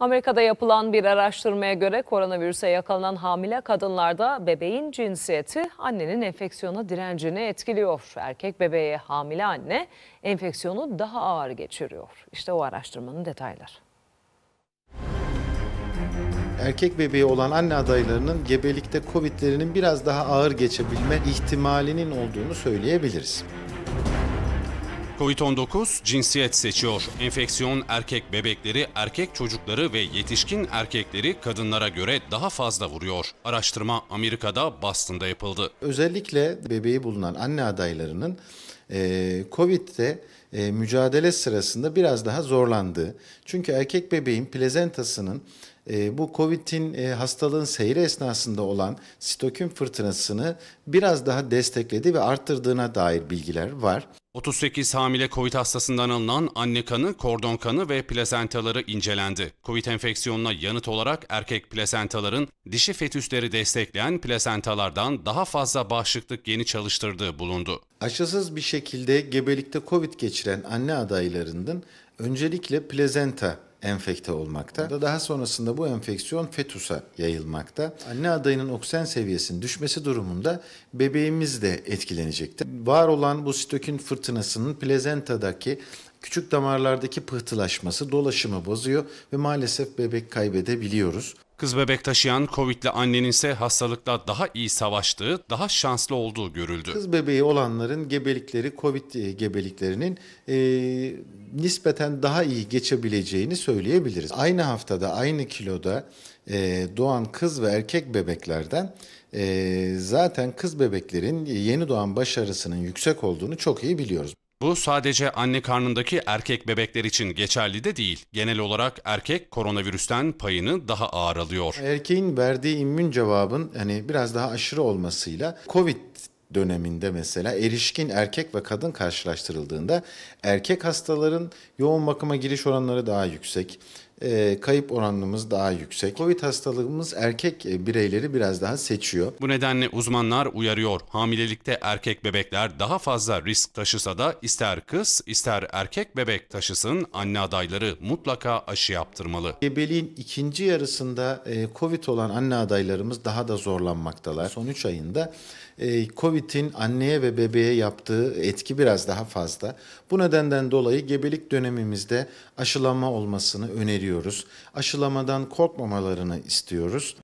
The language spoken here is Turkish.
Amerika'da yapılan bir araştırmaya göre koronavirüse yakalanan hamile kadınlarda bebeğin cinsiyeti annenin enfeksiyona direncini etkiliyor. Erkek bebeğe hamile anne enfeksiyonu daha ağır geçiriyor. İşte o araştırmanın detayları. Erkek bebeği olan anne adaylarının gebelikte Covid'lerinin biraz daha ağır geçebilme ihtimalinin olduğunu söyleyebiliriz. Covid-19 cinsiyet seçiyor. Enfeksiyon erkek bebekleri, erkek çocukları ve yetişkin erkekleri kadınlara göre daha fazla vuruyor. Araştırma Amerika'da Boston'da yapıldı. Özellikle bebeği bulunan anne adaylarının ee, e, Covid'de mücadele sırasında biraz daha zorlandı. Çünkü erkek bebeğin plazentasının e, bu COVID'in e, hastalığın seyri esnasında olan sitokin fırtınasını biraz daha destekledi ve arttırdığına dair bilgiler var. 38 hamile COVID hastasından alınan anne kanı, kordon kanı ve plazentaları incelendi. COVID enfeksiyonuna yanıt olarak erkek plazentaların dişi fetüsleri destekleyen plazentalardan daha fazla bağışıklık geni çalıştırdığı bulundu. Aşısız bir şey şekilde gebelikte Covid geçiren anne adaylarının öncelikle plazenta enfekte olmakta. Daha sonrasında bu enfeksiyon fetusa yayılmakta. Anne adayının oksijen seviyesinin düşmesi durumunda bebeğimiz de etkilenecektir. Var olan bu sitokin fırtınasının plazenta'daki küçük damarlardaki pıhtılaşması, dolaşımı bozuyor ve maalesef bebek kaybedebiliyoruz. Kız bebek taşıyan Covid'li annenin ise hastalıkla daha iyi savaştığı, daha şanslı olduğu görüldü. Kız bebeği olanların gebelikleri Covid e, gebeliklerinin e, nispeten daha iyi geçebileceğini söyleyebiliriz. Aynı haftada aynı kiloda e, doğan kız ve erkek bebeklerden e, zaten kız bebeklerin yeni doğan başarısının yüksek olduğunu çok iyi biliyoruz. Bu sadece anne karnındaki erkek bebekler için geçerli de değil. Genel olarak erkek koronavirüsten payını daha ağır alıyor. Erkeğin verdiği immün cevabın hani biraz daha aşırı olmasıyla Covid döneminde mesela erişkin erkek ve kadın karşılaştırıldığında erkek hastaların yoğun bakıma giriş oranları daha yüksek e, kayıp oranımız daha yüksek. Covid hastalığımız erkek e, bireyleri biraz daha seçiyor. Bu nedenle uzmanlar uyarıyor. Hamilelikte erkek bebekler daha fazla risk taşısa da ister kız ister erkek bebek taşısın anne adayları mutlaka aşı yaptırmalı. Gebeliğin ikinci yarısında e, Covid olan anne adaylarımız daha da zorlanmaktalar. Son 3 ayında e, Covid'in anneye ve bebeğe yaptığı etki biraz daha fazla. Bu nedenden dolayı gebelik dönemimizde aşılama olmasını öneriyoruz veriyoruz. Aşılamadan korkmamalarını istiyoruz.